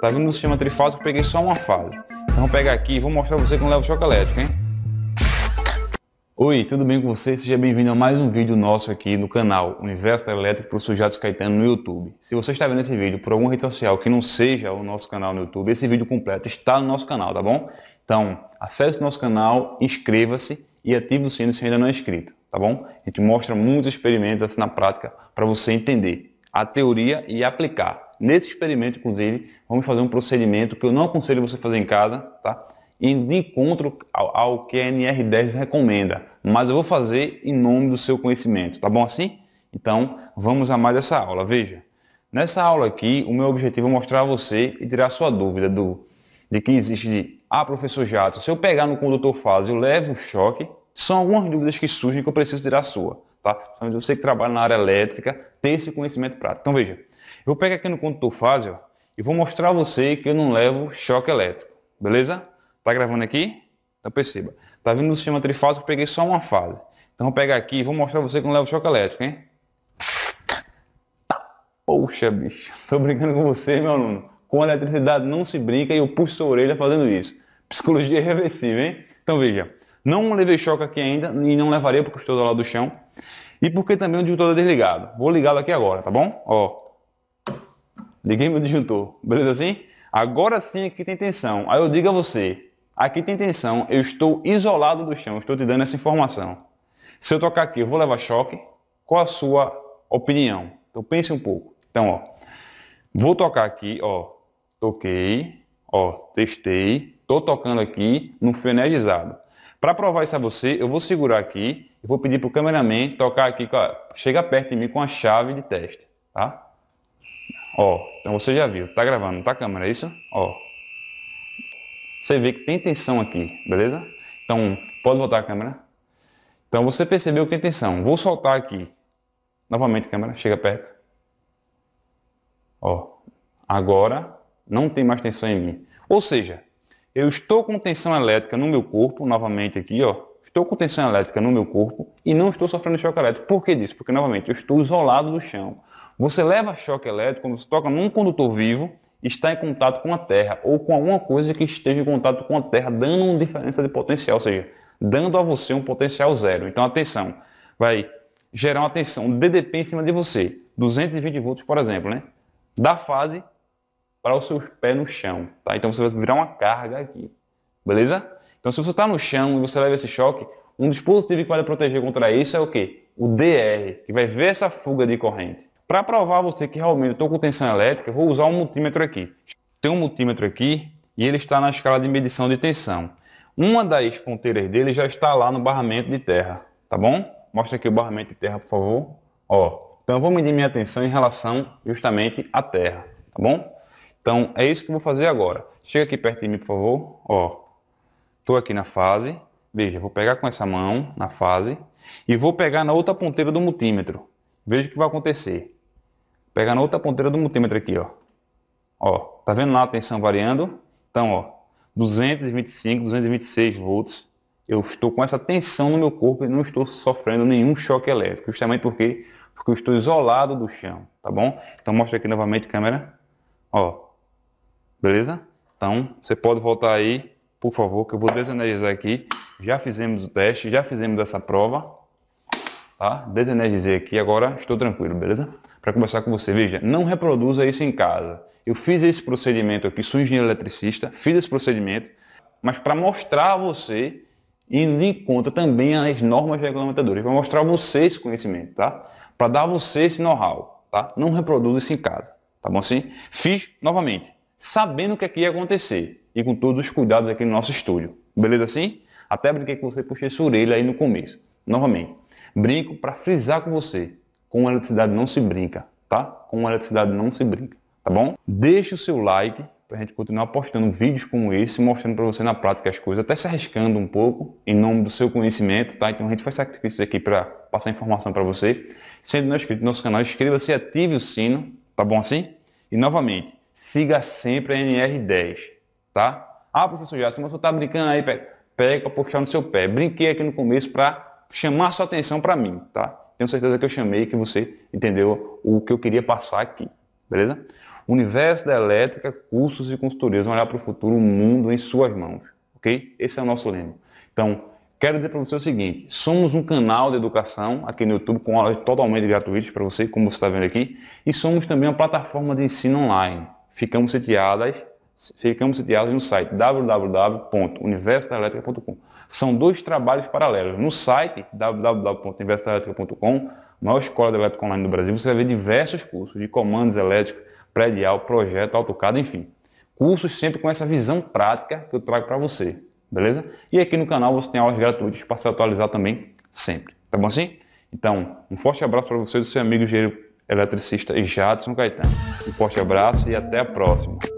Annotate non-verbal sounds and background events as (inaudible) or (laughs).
Tá vendo no sistema trifásico, peguei só uma fase. Então vou pegar aqui e vou mostrar pra você como leva o choque elétrico, hein? Oi, tudo bem com você? Seja bem-vindo a mais um vídeo nosso aqui no canal Universo Elétrico para o Sujatos Caetano no YouTube. Se você está vendo esse vídeo por alguma rede social que não seja o nosso canal no YouTube, esse vídeo completo está no nosso canal, tá bom? Então, acesse o nosso canal, inscreva-se e ative o sino se ainda não é inscrito tá bom? A gente mostra muitos experimentos assim na prática para você entender a teoria e aplicar. Nesse experimento, inclusive, vamos fazer um procedimento que eu não aconselho você fazer em casa, tá? Indo de encontro ao, ao que a NR10 recomenda, mas eu vou fazer em nome do seu conhecimento, tá bom assim? Então, vamos a mais essa aula. Veja, nessa aula aqui, o meu objetivo é mostrar a você e tirar sua dúvida do de que existe de, ah, professor Jato, se eu pegar no condutor fase, eu levo choque, são algumas dúvidas que surgem que eu preciso tirar a sua, tá? Mas você que trabalha na área elétrica, tem esse conhecimento prático. Então veja, eu vou pegar aqui no condutor fase e vou mostrar a você que eu não levo choque elétrico, beleza? Tá gravando aqui? Então perceba, tá vindo no sistema trifásico, eu peguei só uma fase. Então vou pegar aqui e vou mostrar a você que eu não levo choque elétrico, hein? Poxa, bicho, (laughs) tô brincando com você, meu aluno. Com a eletricidade não se brinca e eu puxo sua orelha fazendo isso. Psicologia é reversível, hein? Então veja, não levei choque aqui ainda e não levarei porque estou do lado do chão. E porque também o disjuntor está desligado. Vou ligá-lo aqui agora, tá bom? Ó. Liguei meu disjuntor. Beleza assim? Agora sim aqui tem tensão. Aí eu digo a você, aqui tem tensão, eu estou isolado do chão, estou te dando essa informação. Se eu tocar aqui, eu vou levar choque. Qual a sua opinião? Então pense um pouco. Então, ó. Vou tocar aqui, ó. Toquei, ó, testei, tô tocando aqui no fio energizado. Para provar isso a você, eu vou segurar aqui e vou pedir para o cameraman tocar aqui, a, chega perto de mim com a chave de teste, tá? Ó, então você já viu, tá gravando, tá câmera, é isso? Ó. Você vê que tem tensão aqui, beleza? Então, pode voltar a câmera. Então você percebeu que tem tensão. Vou soltar aqui. Novamente câmera, chega perto. Ó, agora não tem mais tensão em mim. Ou seja, eu estou com tensão elétrica no meu corpo, novamente aqui, ó. Estou com tensão elétrica no meu corpo e não estou sofrendo choque elétrico. Por que disso? Porque, novamente, eu estou isolado do chão. Você leva choque elétrico quando você toca num condutor vivo está em contato com a Terra ou com alguma coisa que esteja em contato com a Terra, dando uma diferença de potencial, ou seja, dando a você um potencial zero. Então, atenção, vai gerar uma tensão DDP em cima de você, 220 volts, por exemplo, né? Da fase para os seus pés no chão, tá? Então você vai virar uma carga aqui, beleza? Então se você está no chão e você leva esse choque, um dispositivo que vai lhe proteger contra isso é o quê? O DR, que vai ver essa fuga de corrente. Para provar a você que realmente estou com tensão elétrica, vou usar um multímetro aqui. Tem um multímetro aqui e ele está na escala de medição de tensão. Uma das ponteiras dele já está lá no barramento de terra, tá bom? Mostra aqui o barramento de terra, por favor. Ó, então eu vou medir minha tensão em relação justamente à terra, tá bom? Então, é isso que eu vou fazer agora. Chega aqui perto de mim, por favor. Ó, tô aqui na fase. Veja, vou pegar com essa mão na fase e vou pegar na outra ponteira do multímetro. Veja o que vai acontecer. Pegar na outra ponteira do multímetro aqui, ó. Ó, tá vendo lá a tensão variando? Então, ó, 225, 226 volts. Eu estou com essa tensão no meu corpo e não estou sofrendo nenhum choque elétrico, justamente porque porque eu estou isolado do chão, tá bom? Então mostra aqui novamente, câmera. Ó, Beleza? Então, você pode voltar aí, por favor, que eu vou desenergizar aqui. Já fizemos o teste, já fizemos essa prova. Tá? Desenergizei aqui, agora estou tranquilo, beleza? Para conversar com você, veja, não reproduza isso em casa. Eu fiz esse procedimento aqui, sou engenheiro eletricista, fiz esse procedimento, mas para mostrar a você, indo em conta também as normas regulamentadoras, para mostrar a você esse conhecimento, tá? Para dar a você esse know-how, tá? Não reproduza isso em casa, tá bom assim? Fiz novamente, sabendo o que, é que ia acontecer e com todos os cuidados aqui no nosso estúdio. Beleza assim? Até brinquei com você, puxei sua orelha aí no começo. Novamente, brinco para frisar com você. Com eletricidade não se brinca, tá? Com eletricidade não se brinca, tá bom? Deixe o seu like para a gente continuar postando vídeos como esse, mostrando para você na prática as coisas, até se arriscando um pouco em nome do seu conhecimento, tá? Então a gente faz sacrifícios aqui para passar informação para você. Sendo não inscrito no nosso canal, inscreva-se e ative o sino, tá bom assim? E novamente, siga sempre a NR10, tá? Ah, professor Jackson, mas você está brincando aí, pega para puxar no seu pé. Brinquei aqui no começo para chamar sua atenção para mim, tá? Tenho certeza que eu chamei, que você entendeu o que eu queria passar aqui, beleza? Universo da elétrica, cursos e consultorias, olhar para o futuro, o mundo em suas mãos, ok? Esse é o nosso lema. Então, quero dizer para você o seguinte: somos um canal de educação aqui no YouTube com aulas totalmente gratuitas para você, como você está vendo aqui, e somos também uma plataforma de ensino online ficamos sitiadas, ficamos sitiadas no site www.universitarelétrica.com. São dois trabalhos paralelos. No site www.universitarelétrica.com, maior escola de elétrica online do Brasil, você vai ver diversos cursos de comandos elétricos, predial, projeto, AutoCAD, enfim. Cursos sempre com essa visão prática que eu trago para você, beleza? E aqui no canal você tem aulas gratuitas para se atualizar também sempre, tá bom assim? Então, um forte abraço para você e do seu amigo engenheiro eletricista Jadson Caetano. Um forte abraço e até a próxima.